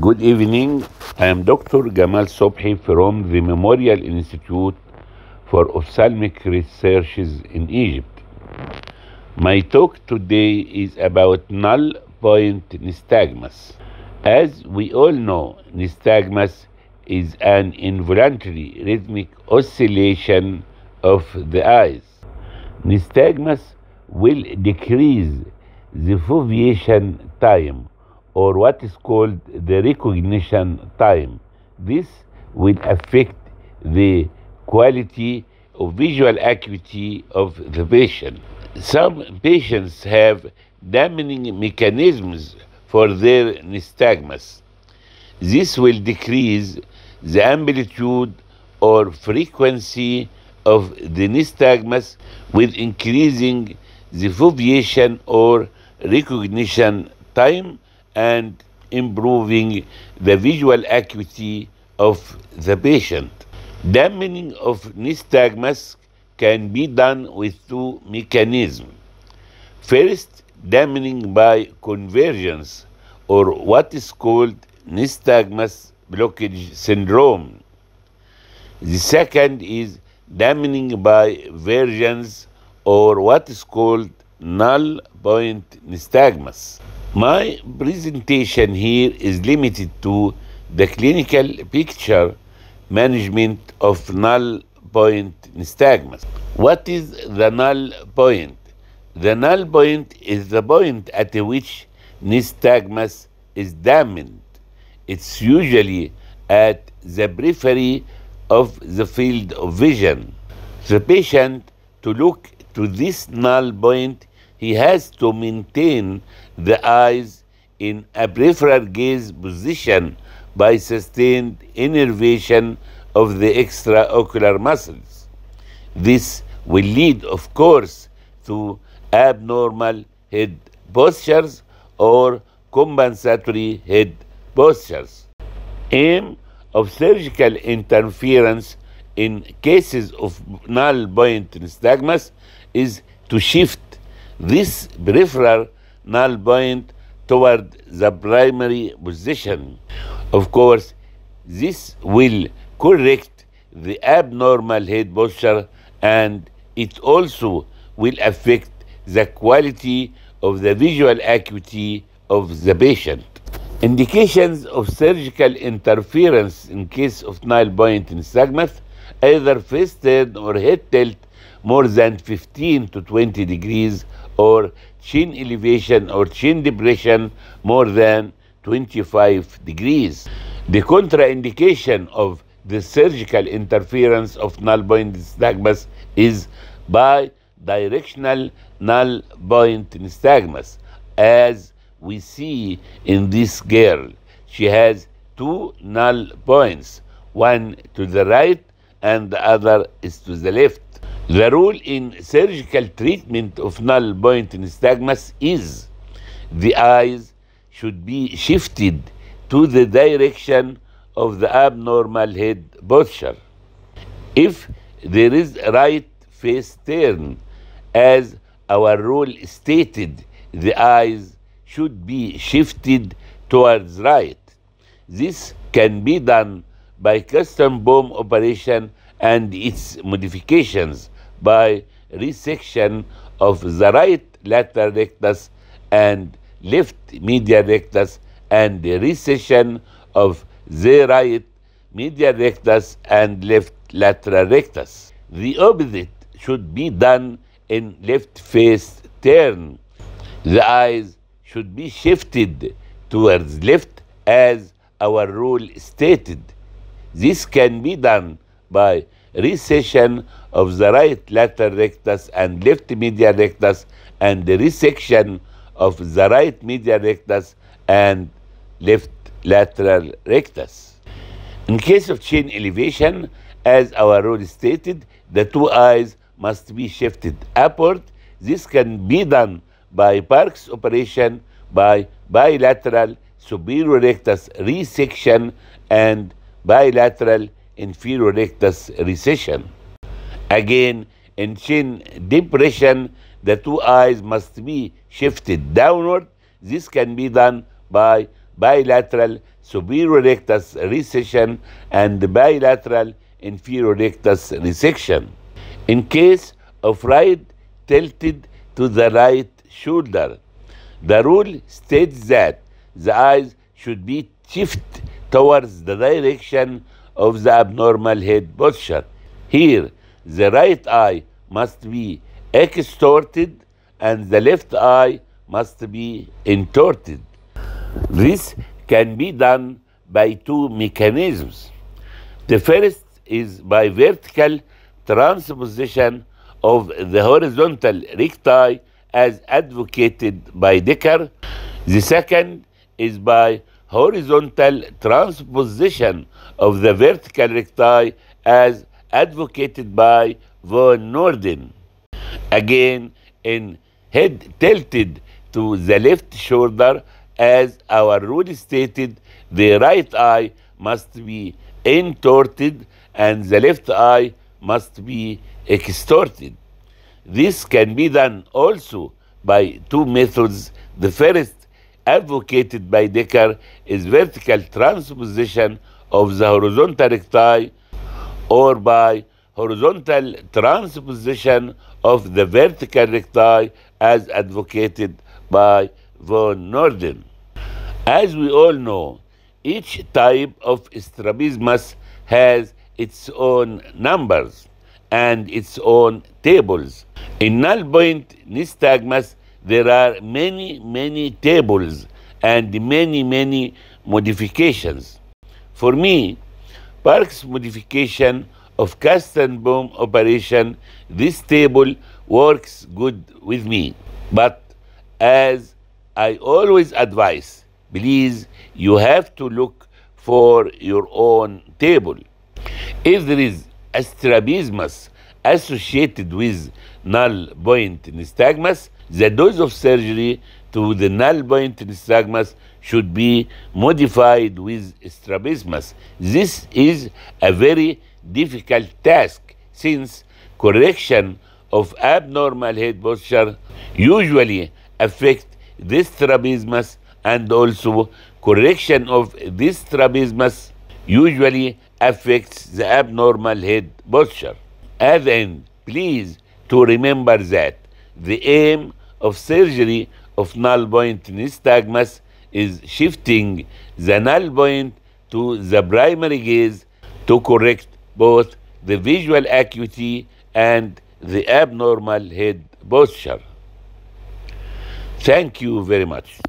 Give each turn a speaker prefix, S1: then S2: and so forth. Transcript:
S1: Good evening. I am Dr. Gamal Sobhi from the Memorial Institute for Ophthalmic Researches in Egypt. My talk today is about null point nystagmus. As we all know, nystagmus is an involuntary rhythmic oscillation of the eyes. Nystagmus will decrease the foveation time or what is called the recognition time. This will affect the quality of visual acuity of the patient. Some patients have damaging mechanisms for their nystagmus. This will decrease the amplitude or frequency of the nystagmus with increasing the foveation or recognition time and improving the visual acuity of the patient. Dampening of nystagmus can be done with two mechanisms. First, dampening by convergence or what is called nystagmus blockage syndrome. The second is dampening by vergence or what is called null point nystagmus. My presentation here is limited to the clinical picture management of null point nystagmus. What is the null point? The null point is the point at which nystagmus is diminished. It's usually at the periphery of the field of vision. The patient to look to this null point he has to maintain the eyes in a peripheral gaze position by sustained innervation of the extraocular muscles. This will lead, of course, to abnormal head postures or compensatory head postures. Aim of surgical interference in cases of null point nystagmus is to shift this peripheral null point toward the primary position. Of course, this will correct the abnormal head posture and it also will affect the quality of the visual acuity of the patient. Indications of surgical interference in case of null point sagmas, either face turn or head tilt more than 15 to 20 degrees or chin elevation or chin depression more than 25 degrees. The contraindication of the surgical interference of null point nystagmus is bidirectional null point nystagmus, as we see in this girl. She has two null points, one to the right and the other is to the left. The rule in surgical treatment of null point nystagmus is the eyes should be shifted to the direction of the abnormal head posture. If there is right face turn, as our rule stated, the eyes should be shifted towards right. This can be done by custom bone operation and its modifications by resection of the right lateral rectus and left medial rectus and the recession of the right medial rectus and left lateral rectus. The opposite should be done in left face turn. The eyes should be shifted towards left as our rule stated. This can be done by recession of the right lateral rectus and left medial rectus and the resection of the right medial rectus and left lateral rectus. In case of chain elevation, as our rule stated, the two eyes must be shifted upward. This can be done by Parks operation, by bilateral superior rectus resection and bilateral inferior rectus recession. Again, in chin depression, the two eyes must be shifted downward. This can be done by bilateral superior rectus recession and bilateral inferior rectus resection. In case of right tilted to the right shoulder, the rule states that the eyes should be shifted towards the direction of the abnormal head posture. Here, the right eye must be extorted and the left eye must be intorted. This can be done by two mechanisms. The first is by vertical transposition of the horizontal recti as advocated by Decker. The second is by horizontal transposition of the vertical recti as advocated by von Norden. Again, in head tilted to the left shoulder, as our rule stated, the right eye must be intorted and the left eye must be extorted. This can be done also by two methods. The first advocated by Decker is vertical transposition of the horizontal recti or by horizontal transposition of the vertical recti as advocated by von Norden. As we all know, each type of strabismus has its own numbers and its own tables. In null point nystagmus there are many, many tables and many, many modifications. For me, Park's modification of boom operation, this table works good with me. But as I always advise, please, you have to look for your own table. If there is a strabismus associated with null point nystagmus, the dose of surgery to the null point nystagmus should be modified with strabismus. This is a very difficult task since correction of abnormal head posture usually affect this strabismus and also correction of this strabismus usually affects the abnormal head posture. At the end, please to remember that the aim of surgery of null point nystagmus is shifting the null point to the primary gaze to correct both the visual acuity and the abnormal head posture. Thank you very much.